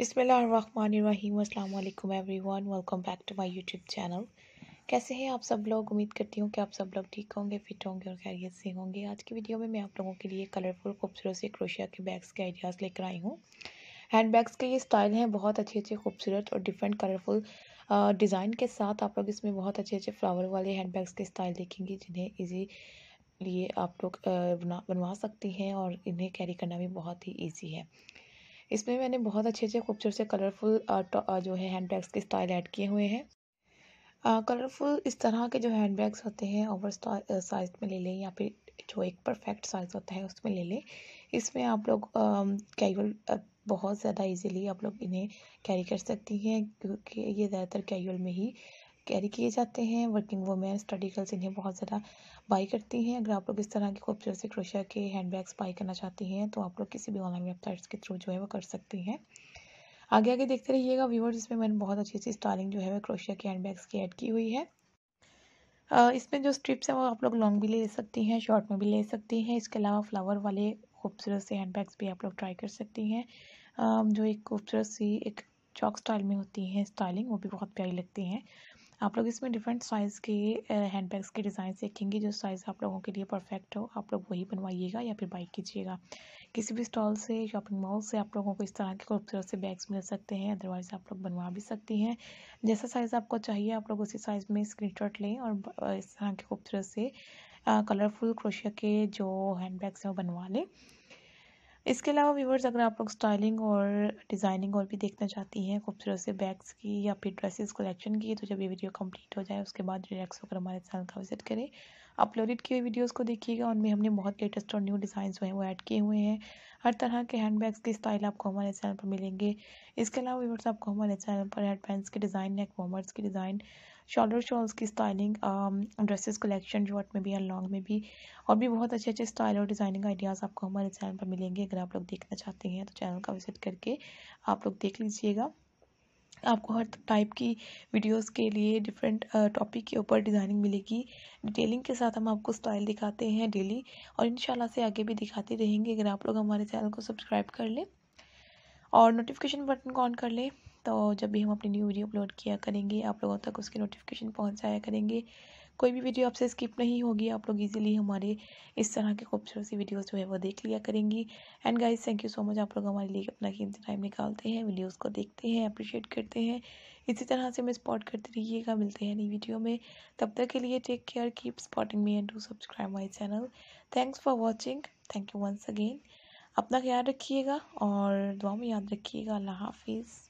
बिसमीम every everyone welcome back to my YouTube channel कैसे हैं आप सब लोग उम्मीद करती हूँ कि आप सब लोग ठीक होंगे फिट होंगे और खैरियत से होंगे आज की वीडियो में मैं आप लोगों के लिए कलरफुल खूबसूरत से क्रोशिया के बैग्स के आइडियाज़ लेकर आई हूँ हैंड बैग्स के ये स्टाइल हैं बहुत अच्छे अच्छे खूबसूरत और डिफरेंट कलरफुल डिज़ाइन के साथ आप लोग इसमें बहुत अच्छे अच्छे फ्लावर वाले हैंड बैग्स के स्टाइल देखेंगे जिन्हें ईजी लिए आप लोग बना बनवा सकती हैं और इन्हें कैरी करना भी बहुत ही ईजी है इसमें मैंने बहुत अच्छे अच्छे खूबसूरत से कलरफुल जो है हैंड बैग्स के स्टाइल ऐड किए हुए हैं कलरफुल इस तरह के जो हैंड बैग्स होते हैं ओवर साइज में ले लें या फिर जो एक परफेक्ट साइज़ होता है उसमें ले लें इसमें आप लोग कैजुअल बहुत ज़्यादा इजीली आप लोग इन्हें कैरी कर सकती हैं क्योंकि ये ज़्यादातर कैजुअल में ही कैरी किए जाते हैं वर्किंग वुमेन स्टडी गर्ल्स इन्हें बहुत ज़्यादा बाई करती हैं अगर आप लोग इस तरह की खूबसूरत से क्रोशिया के हैंड बैग्स बाई करना चाहती हैं तो आप लोग किसी भी ऑनलाइन वेबसाइट्स के थ्रू जो है वो कर सकती हैं आगे आगे देखते रहिएगा व्यूवर्स इसमें मैंने बहुत अच्छी सी स्टाइलिंग जो है वह क्रोशिया के हैंड बैग्स की ऐड की हुई है इसमें जो स्ट्रिप्स हैं वो आप लोग लॉन्ग भी ले सकती हैं शॉर्ट में भी ले सकती हैं इसके अलावा फ्लावर वाले खूबसूरत से हैंड बैग्स भी आप लोग ट्राई कर सकती हैं जो एक खूबसूरत सी एक चौक स्टाइल में होती हैं स्टाइलिंग वो भी बहुत प्यारी लगती हैं आप लोग इसमें डिफरेंट साइज़ के हैंड बैग्स के डिज़ाइन देखेंगे जो साइज़ आप लोगों के लिए परफेक्ट हो आप लोग वही बनवाइएगा या फिर बाई कीजिएगा किसी भी स्टॉल से शॉपिंग मॉल से आप लोगों को इस तरह के खूबसूरत से बैग्स मिल सकते हैं अदरवाइज़ आप लोग बनवा भी सकती हैं जैसा साइज़ आपको चाहिए आप लोग उसी साइज़ में शॉट लें और इस तरह के खूबसूरत से कलरफुल क्रोशिया के जो हैंड बैग्स हैं वो बनवा लें इसके अलावा व्यूवर्स अगर आप लोग स्टाइलिंग और डिज़ाइनिंग और भी देखना चाहती हैं खूबसूरत से बैग्स की या फिर ड्रेसेस कलेक्शन की तो जब ये वीडियो कंप्लीट हो जाए उसके बाद रिलैक्स होकर हमारे चैनल का विजिट करें अपलोडेड किए हुए वीडियोज़ को देखिएगा उनमें हमने बहुत लेटेस्ट और न्यू डिज़ाइन जो हैं वो ऐड किए हुए हैं हर तरह के हैंड बैग्स के स्टाइल आपको हमारे चैनल पर मिलेंगे इसके अलावा व्यवर्स आपको हमारे चैनल पर हेड बैंड्स के डिज़ाइन नेक वॉमर्स की डिज़ाइन शॉलर शॉल्स की स्टाइलिंग ड्रेसेस कलेक्शन शॉर्ट में भी और लॉन्ग में भी और भी बहुत अच्छे अच्छे स्टाइल और डिज़ाइनिंग आइडियाज़ आपको हमारे चैनल पर मिलेंगे अगर आप लोग देखना चाहते हैं तो चैनल का विजिट करके आप लोग देख लीजिएगा आपको हर टाइप की वीडियोस के लिए डिफरेंट टॉपिक के ऊपर डिज़ाइनिंग मिलेगी डिटेलिंग के साथ हम आपको स्टाइल दिखाते हैं डेली और इन से आगे भी दिखाते रहेंगे अगर आप लोग हमारे चैनल को सब्सक्राइब कर लें और नोटिफिकेशन बटन को ऑन कर लें तो जब भी हम अपनी न्यू वीडियो अपलोड किया करेंगे आप लोगों तक उसकी नोटिफिकेशन पहुँचाया करेंगे कोई भी वीडियो आपसे स्किप नहीं होगी आप लोग इजीली हमारे इस तरह के खूबसूरत सी वीडियोस जो है वो देख लिया करेंगी and guys thank you so much आप लोग हमारे लिए अपना कीमती टाइम निकालते हैं वीडियोस को देखते हैं अप्रिशिएट करते हैं इसी तरह से हमें स्पॉट करते रहिएगा मिलते हैं नई वीडियो में तब तक के लिए take care keep spotting me and to subscribe my channel thanks for watching thank you once again अपना ख्याल रखिएगा और दुआ में याद रखिएगा अल्लाह हाफिज़